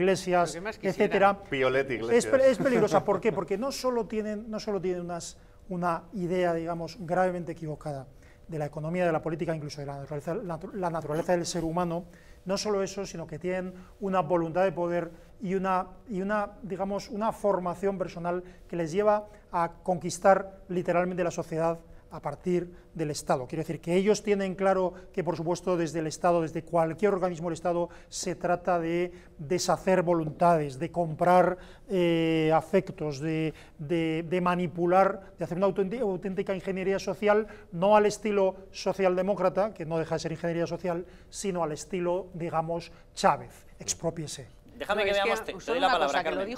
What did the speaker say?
Iglesias, etcétera, Es, peligrosa. ¿Por qué? Porque no solo tienen, no unas, una idea, digamos, gravemente equivocada de la economía, de la política, incluso de la naturaleza, la, naturaleza del ser humano, no solo eso, sino que tienen una voluntad de poder y una, y una, digamos, una formación personal que les lleva a conquistar literalmente la sociedad a partir del Estado. Quiero decir que ellos tienen claro que, por supuesto, desde el Estado, desde cualquier organismo del Estado, se trata de deshacer voluntades, de comprar eh, afectos, de, manipular, de hacer una auténtica ingeniería social, no al estilo socialdemócrata, que no deja de ser ingeniería social, sino al estilo, digamos, Chávez, expropiese. Déjame que veamos, doy la palabra,